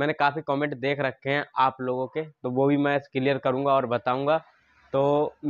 मैंने काफ़ी कमेंट देख रखे हैं आप लोगों के तो वो भी मैं क्लियर करूँगा और बताऊँगा तो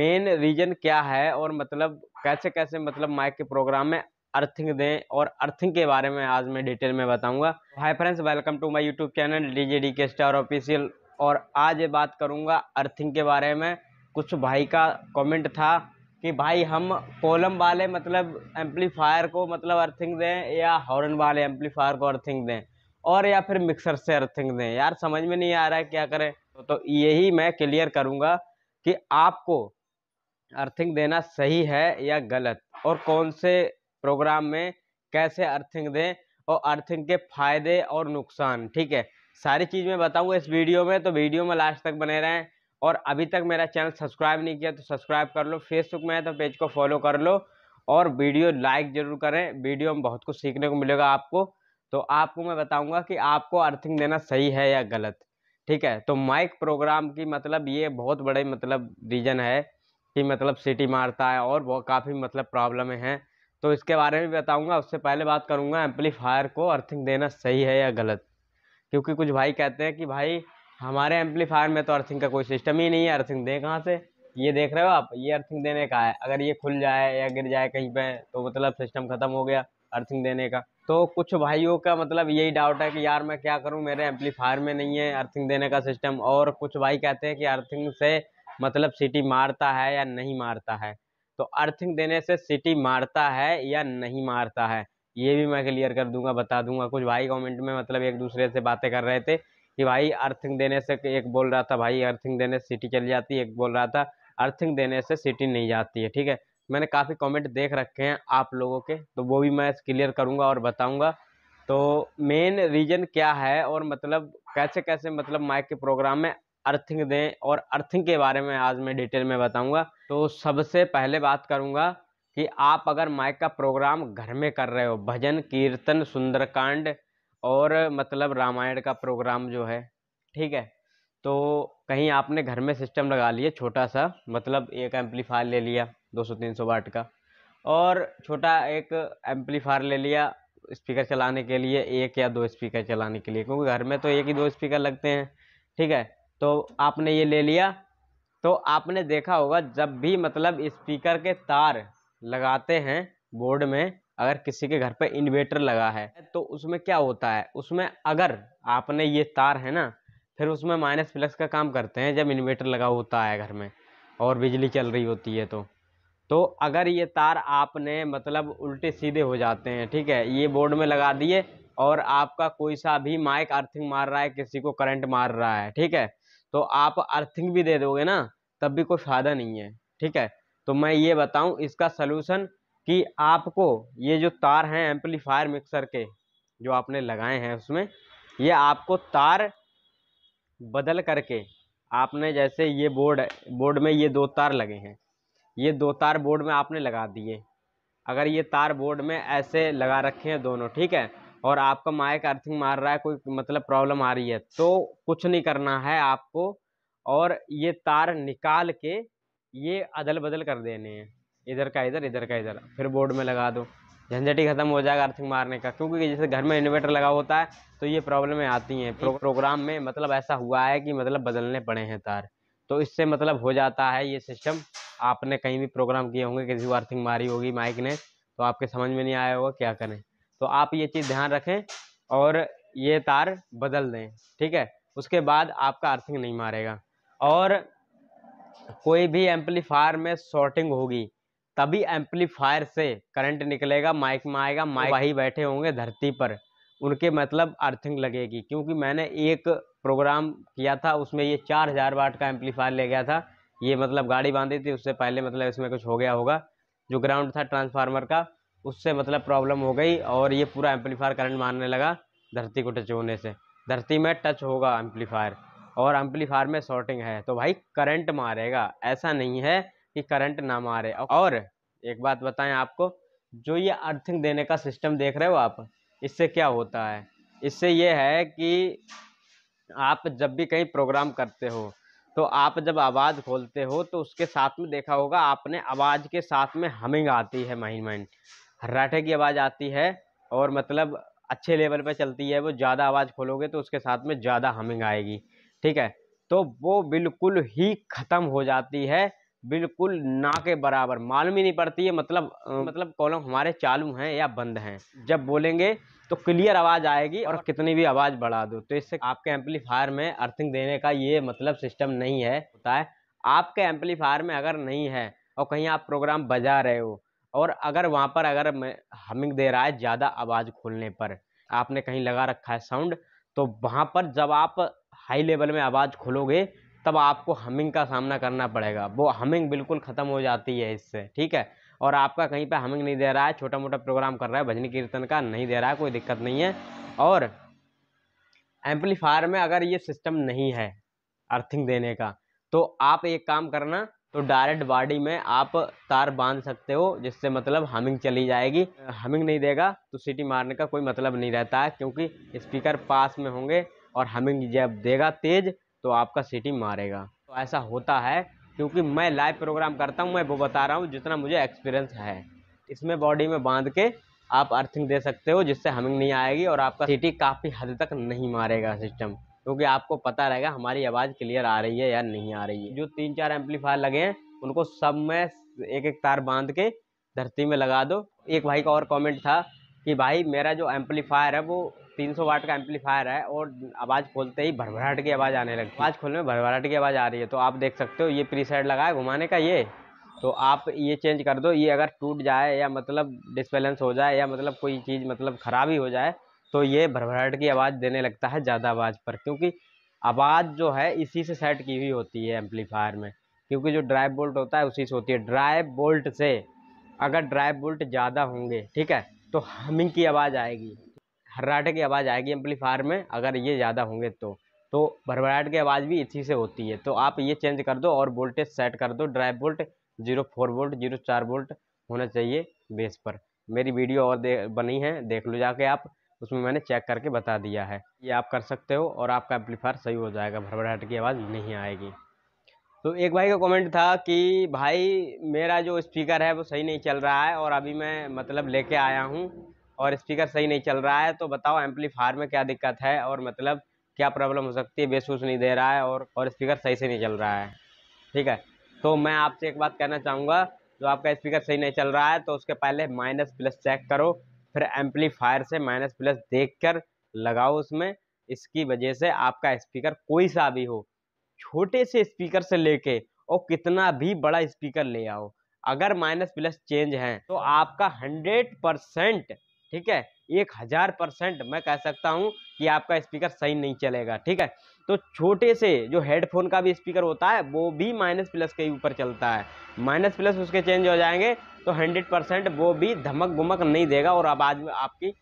मेन रीज़न क्या है और मतलब कैसे कैसे मतलब माइक के प्रोग्राम में अर्थिंग दें और अर्थिंग के बारे में आज मैं डिटेल में बताऊँगा hi friends welcome to my YouTube channel D J D K star official और आज बात करूँगा अर्थिंग के बारे में कुछ भाई का कॉमेंट था कि भाई हम कोलम वाले मतलब एम्पलीफायर को मतलब अर्थिंग दें या हॉर्न वाले एम्पलीफायर को अर्थिंग दें और या फिर मिक्सर से अर्थिंग दें यार समझ में नहीं आ रहा है क्या करें तो, तो यही मैं क्लियर करूँगा कि आपको अर्थिंग देना सही है या गलत और कौन से प्रोग्राम में कैसे अर्थिंग दें और अर्थिंग के फायदे और नुकसान ठीक है सारी चीज़ मैं बताऊँगा इस वीडियो में तो वीडियो में लास्ट तक बने रहें और अभी तक मेरा चैनल सब्सक्राइब नहीं किया तो सब्सक्राइब कर लो फेसबुक में है तो पेज को फॉलो कर लो और वीडियो लाइक ज़रूर करें वीडियो में बहुत कुछ सीखने को मिलेगा आपको तो आपको मैं बताऊंगा कि आपको अर्थिंग देना सही है या गलत ठीक है तो माइक प्रोग्राम की मतलब ये बहुत बड़े मतलब रीजन है कि मतलब सिटी मारता है और बहुत काफ़ी मतलब प्रॉब्लम हैं तो इसके बारे में बताऊंगा उससे पहले बात करूंगा एम्पलीफायर को अर्थिंग देना सही है या गलत क्योंकि कुछ भाई कहते हैं कि भाई हमारे एम्पलीफायर में तो अर्थिंग का कोई सिस्टम ही नहीं है अर्थिंग दें कहाँ से ये देख रहे हो आप ये अर्थिंग देने का है अगर ये खुल जाए या गिर जाए कहीं पे तो मतलब सिस्टम ख़त्म हो गया अर्थिंग देने का तो कुछ भाइयों का मतलब यही डाउट है कि यार मैं क्या करूं मेरे एम्पलीफायर में नहीं है अर्थिंग देने का सिस्टम और कुछ भाई कहते हैं कि अर्थिंग से मतलब सिटी मारता है या नहीं मारता है तो अर्थिंग देने से सिटी मारता है या नहीं मारता है ये भी मैं क्लियर कर दूंगा बता दूंगा कुछ भाई कॉमेंट में मतलब एक दूसरे से बातें कर रहे थे कि भाई अर्थिंग देने से एक बोल रहा था भाई अर्थिंग देने से सिटी चली जाती है एक बोल रहा था अर्थिंग देने से सिटी नहीं जाती है ठीक है मैंने काफ़ी कमेंट देख रखे हैं आप लोगों के तो वो भी मैं क्लियर करूँगा और बताऊँगा तो मेन रीज़न क्या है और मतलब कैसे कैसे मतलब माइक के प्रोग्राम में अर्थिंग दें और अर्थिंग के बारे में आज मैं डिटेल में बताऊँगा तो सबसे पहले बात करूँगा कि आप अगर माइक का प्रोग्राम घर में कर रहे हो भजन कीर्तन सुंदरकांड और मतलब रामायण का प्रोग्राम जो है ठीक है तो कहीं आपने घर में सिस्टम लगा लिया छोटा सा मतलब एक एम्पलीफायर ले लिया 200 सौ वाट का और छोटा एक एम्पलीफायर ले लिया स्पीकर चलाने के लिए एक या दो स्पीकर चलाने के लिए क्योंकि घर में तो एक ही दो स्पीकर लगते हैं ठीक है तो आपने ये ले लिया तो आपने देखा होगा जब भी मतलब स्पीकर के तार लगाते हैं बोर्ड में अगर किसी के घर पर इन्वेटर लगा है तो उसमें क्या होता है उसमें अगर आपने ये तार है ना फिर उसमें माइनस प्लस का काम करते हैं जब इन्वेटर लगा होता है घर में और बिजली चल रही होती है तो तो अगर ये तार आपने मतलब उल्टे सीधे हो जाते हैं ठीक है ये बोर्ड में लगा दिए और आपका कोई सा भी माइक अर्थिंग मार रहा है किसी को करंट मार रहा है ठीक है तो आप अर्थिंग भी दे दोगे ना तब भी कोई फायदा नहीं है ठीक है तो मैं ये बताऊं इसका सलूशन कि आपको ये जो तार हैं एम्पलीफायर मिक्सर के जो आपने लगाए हैं उसमें ये आपको तार बदल करके आपने जैसे ये बोर्ड बोर्ड में ये दो तार लगे हैं ये दो तार बोर्ड में आपने लगा दिए अगर ये तार बोर्ड में ऐसे लगा रखे हैं दोनों ठीक है और आपका माइक अर्थिंग मार रहा है कोई मतलब प्रॉब्लम आ रही है तो कुछ नहीं करना है आपको और ये तार निकाल के ये अदल बदल कर देने हैं इधर का इधर इधर का इधर फिर बोर्ड में लगा दो झंझट ही खत्म हो जाएगा अर्थिंग मारने का क्योंकि जैसे घर में इन्वर्टर लगा होता है तो ये प्रॉब्लमें आती हैं प्रो, प्रोग्राम में मतलब ऐसा हुआ है कि मतलब बदलने पड़े हैं तार तो इससे मतलब हो जाता है ये सिस्टम आपने कहीं भी प्रोग्राम किए होंगे किसी को अर्थिंग मारी होगी माइक ने तो आपके समझ में नहीं आया होगा क्या करें तो आप ये चीज़ ध्यान रखें और ये तार बदल दें ठीक है उसके बाद आपका अर्थिंग नहीं मारेगा और कोई भी एम्पलीफायर में शॉर्टिंग होगी तभी एम्पलीफायर से करंट निकलेगा माइक में आएगा माइक तो वही बैठे होंगे धरती पर उनके मतलब अर्थिंग लगेगी क्योंकि मैंने एक प्रोग्राम किया था उसमें ये चार हज़ार वाट का एम्पलीफायर ले गया था ये मतलब गाड़ी बांधी थी उससे पहले मतलब इसमें कुछ हो गया होगा जो ग्राउंड था ट्रांसफार्मर का उससे मतलब प्रॉब्लम हो गई और ये पूरा एम्पलीफायर करंट मारने लगा धरती को टच होने से धरती में टच होगा एम्पलीफायर और एम्पलीफायर में शॉर्टिंग है तो भाई करंट मारेगा ऐसा नहीं है कि करंट ना मारे और एक बात बताएं आपको जो ये अर्थिंग देने का सिस्टम देख रहे हो आप इससे क्या होता है इससे ये है कि आप जब भी कहीं प्रोग्राम करते हो तो आप जब आवाज़ खोलते हो तो उसके साथ में देखा होगा आपने आवाज़ के साथ में हमिंग आती है माइंड माइंड हर्राठे की आवाज़ आती है और मतलब अच्छे लेवल पर चलती है वो ज़्यादा आवाज़ खोलोगे तो उसके साथ में ज़्यादा हमिंग आएगी ठीक है तो वो बिल्कुल ही ख़त्म हो जाती है बिल्कुल ना के बराबर मालूम ही नहीं पड़ती है मतलब मतलब कॉलम हमारे चालू हैं या बंद हैं जब बोलेंगे तो क्लियर आवाज़ आएगी और कितनी भी आवाज़ बढ़ा दो तो इससे आपके एम्पलीफायर में अर्थिंग देने का ये मतलब सिस्टम नहीं है होता है आपके एम्पलीफायर में अगर नहीं है और कहीं आप प्रोग्राम बजा रहे हो और अगर वहाँ पर अगर हमिंग दे रहा है ज़्यादा आवाज़ खोलने पर आपने कहीं लगा रखा है साउंड तो वहाँ पर जब आप हाई लेवल में आवाज़ खोलोगे तब आपको हमिंग का सामना करना पड़ेगा वो हमिंग बिल्कुल ख़त्म हो जाती है इससे ठीक है और आपका कहीं पर हमिंग नहीं दे रहा है छोटा मोटा प्रोग्राम कर रहा है भजनी कीर्तन का नहीं दे रहा है कोई दिक्कत नहीं है और एम्पलीफायर में अगर ये सिस्टम नहीं है अर्थिंग देने का तो आप एक काम करना तो डायरेक्ट बॉडी में आप तार बांध सकते हो जिससे मतलब हमिंग चली जाएगी हमिंग नहीं देगा तो सीटी मारने का कोई मतलब नहीं रहता है क्योंकि स्पीकर पास में होंगे और हमिंग जब देगा तेज तो आपका सीटी मारेगा तो ऐसा होता है क्योंकि मैं लाइव प्रोग्राम करता हूँ मैं वो बता रहा हूँ जितना मुझे एक्सपीरियंस है इसमें बॉडी में बांध के आप अर्थिंग दे सकते हो जिससे हमिंग नहीं आएगी और आपका सीटी काफ़ी हद तक नहीं मारेगा सिस्टम क्योंकि आपको पता रहेगा हमारी आवाज़ क्लियर आ रही है या नहीं आ रही है जो तीन चार एम्पलीफायर लगे हैं उनको सब में एक एक तार बांध के धरती में लगा दो एक भाई का और कमेंट था कि भाई मेरा जो एम्पलीफायर है वो 300 वाट का एम्पलीफायर है और आवाज़ खोलते ही भरभराहट की आवाज़ आने है आवाज़ खोलने में भरभराहट की आवाज़ आ रही है तो आप देख सकते हो ये प्री सेट लगा है घुमाने का ये तो आप ये चेंज कर दो ये अगर टूट जाए या मतलब डिसबैलेंस हो जाए या मतलब कोई चीज़ मतलब ख़राब ही हो जाए तो ये भरभराहट की आवाज़ देने लगता है ज़्यादा आवाज़ पर क्योंकि आवाज़ जो है इसी से सेट की हुई होती है एम्पलीफायर में क्योंकि जो ड्राइव बोल्ट होता है उसी से होती है ड्राइव बोल्ट से अगर ड्राइव बोल्ट ज़्यादा होंगे ठीक है तो हमिंग की आवाज़ आएगी हर्राटे की आवाज़ आएगी एम्पलीफायर में अगर ये ज़्यादा होंगे तो तो भरभराहट की आवाज़ भी इसी से होती है तो आप ये चेंज कर दो और वोल्टेज सेट कर दो drive volt zero four volt zero चार वोल्ट होना चाहिए बेस पर मेरी वीडियो और दे बनी है देख लो जाके आप उसमें मैंने चेक करके बता दिया है ये आप कर सकते हो और आपका एम्पलीफायर सही हो जाएगा भरभराहट की आवाज़ नहीं आएगी तो एक भाई का कमेंट था कि भाई मेरा जो स्पीकर है वो सही नहीं चल रहा है और अभी मैं मतलब लेके आया हूँ और स्पीकर सही नहीं चल रहा है तो बताओ एम्पलीफायर में क्या दिक्कत है और मतलब क्या प्रॉब्लम हो सकती है बेसूस नहीं दे रहा है और और स्पीकर सही से नहीं चल रहा है ठीक है तो मैं आपसे एक बात कहना चाहूँगा जो आपका स्पीकर सही नहीं चल रहा है तो उसके पहले माइनस प्लस चेक करो फिर एम्पलीफायर से माइनस प्लस देख कर लगाओ उसमें इसकी वजह से आपका स्पीकर कोई सा भी हो छोटे से स्पीकर से लेके और कितना भी बड़ा स्पीकर ले आओ अगर माइनस प्लस चेंज है तो आपका हंड्रेड परसेंट ठीक है एक हजार परसेंट मैं कह सकता हूँ कि आपका स्पीकर सही नहीं चलेगा ठीक है तो छोटे से जो हेडफोन का भी स्पीकर होता है वो भी माइनस प्लस के ऊपर चलता है माइनस प्लस उसके चेंज हो जाएंगे तो हंड्रेड परसेंट वो भी धमक घुमक नहीं देगा और आवाज़ आपकी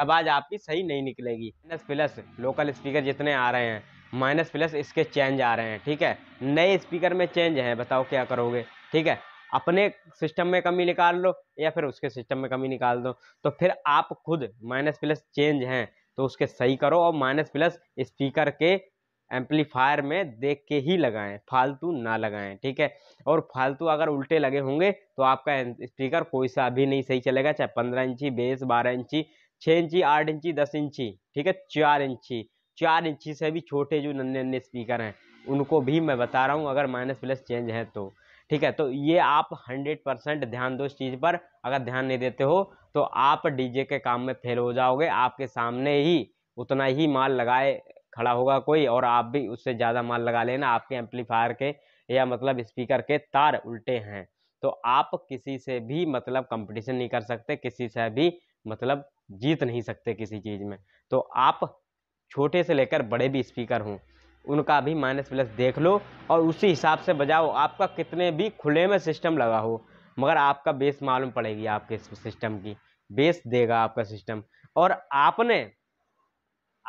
आवाज़ आपकी सही नहीं निकलेगी माइनस प्लस लोकल स्पीकर जितने आ रहे हैं माइनस प्लस इसके चेंज आ रहे हैं ठीक है नए स्पीकर में चेंज हैं बताओ क्या करोगे ठीक है अपने सिस्टम में कमी निकाल लो या फिर उसके सिस्टम में कमी निकाल दो तो फिर आप खुद माइनस प्लस चेंज हैं तो उसके सही करो और माइनस प्लस स्पीकर के एम्पलीफायर में देख के ही लगाएं फालतू ना लगाएं ठीक है और फालतू अगर उल्टे लगे होंगे तो आपका स्पीकर कोई सा भी नहीं सही चलेगा चाहे पंद्रह इंची बेस बारह इंची छः इंची आठ इंची दस इंची ठीक है चार इंची चार इंची से भी छोटे जो नन्हे नन्हे स्पीकर हैं उनको भी मैं बता रहा हूँ अगर माइनस प्लस चेंज है तो ठीक है तो ये आप हंड्रेड परसेंट ध्यान दो इस चीज़ पर अगर ध्यान नहीं देते हो तो आप डीजे के काम में फेल हो जाओगे आपके सामने ही उतना ही माल लगाए खड़ा होगा कोई और आप भी उससे ज़्यादा माल लगा लेना आपके एम्पलीफायर के या मतलब स्पीकर के तार उल्टे हैं तो आप किसी से भी मतलब कंपटीशन नहीं कर सकते किसी से भी मतलब जीत नहीं सकते किसी चीज़ में तो आप छोटे से लेकर बड़े भी स्पीकर हों उनका भी माइनस प्लस देख लो और उसी हिसाब से बजाओ आपका कितने भी खुले में सिस्टम लगा हो मगर आपका बेस मालूम पड़ेगी आपके सिस्टम की बेस देगा आपका सिस्टम और आपने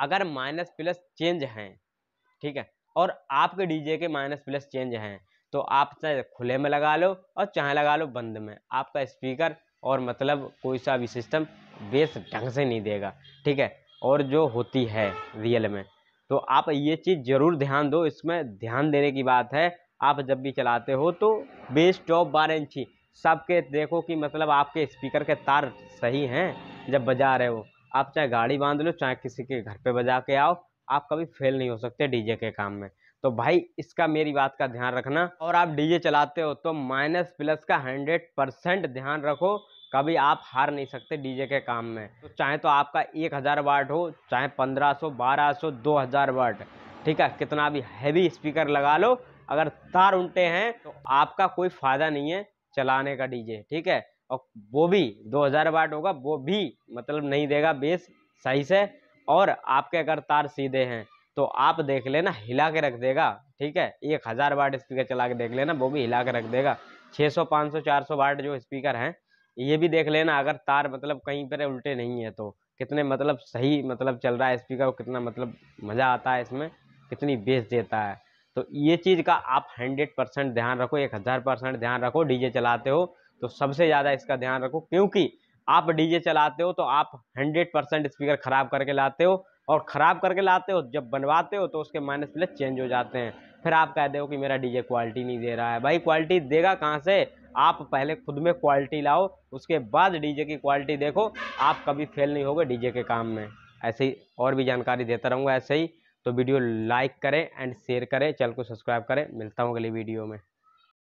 अगर माइनस प्लस चेंज हैं ठीक है और आपके डीजे के माइनस प्लस चेंज हैं तो आप चाहे खुले में लगा लो और चाहे लगा लो बंद में आपका स्पीकर और मतलब कोई सा भी सिस्टम बेस ढंग से नहीं देगा ठीक है और जो होती है रियल में तो आप ये चीज़ ज़रूर ध्यान दो इसमें ध्यान देने की बात है आप जब भी चलाते हो तो बेस टॉप बारह इंची सबके देखो कि मतलब आपके स्पीकर के तार सही हैं जब बजा रहे हो आप चाहे गाड़ी बांध लो चाहे किसी के घर पे बजा के आओ आप कभी फेल नहीं हो सकते डीजे के काम में तो भाई इसका मेरी बात का ध्यान रखना और आप डीजे चलाते हो तो माइनस प्लस का हंड्रेड परसेंट ध्यान रखो कभी आप हार नहीं सकते डीजे के काम में तो चाहे तो आपका एक हज़ार वाट हो चाहे पंद्रह सौ बारह सौ दो हज़ार वाट ठीक है कितना भी हैवी स्पीकर लगा लो अगर तार उल्टे हैं तो आपका कोई फ़ायदा नहीं है चलाने का डीजे ठीक है और वो भी दो हजार वाट होगा वो भी मतलब नहीं देगा बेस सही से और आपके अगर तार सीधे हैं तो आप देख लेना हिला के रख देगा ठीक है एक हज़ार वाट स्पीकर चला के देख लेना वो भी हिला के रख देगा छः सौ पाँच सौ चार सौ वाट जो स्पीकर हैं ये भी देख लेना अगर तार मतलब कहीं पर उल्टे नहीं है तो कितने मतलब सही मतलब चल रहा है स्पीकर और कितना मतलब मज़ा आता है इसमें कितनी बेस देता है तो ये चीज़ का आप हंड्रेड परसेंट ध्यान रखो एक हज़ार परसेंट ध्यान रखो डीजे चलाते हो तो सबसे ज़्यादा इसका ध्यान रखो क्योंकि आप डीजे चलाते हो तो आप हंड्रेड परसेंट स्पीकर ख़राब करके लाते हो और ख़राब करके लाते हो जब बनवाते हो तो उसके माइनस प्लस चेंज हो जाते हैं फिर आप कहते हो कि मेरा डीजे क्वालिटी नहीं दे रहा है भाई क्वालिटी देगा कहाँ से आप पहले खुद में क्वालिटी लाओ उसके बाद डीजे की क्वालिटी देखो आप कभी फेल नहीं होगे डीजे के काम में ऐसे ही और भी जानकारी देता रहूँगा ऐसे ही तो वीडियो लाइक करें एंड शेयर करें चैनल को सब्सक्राइब करें मिलता हूँ अगली वीडियो में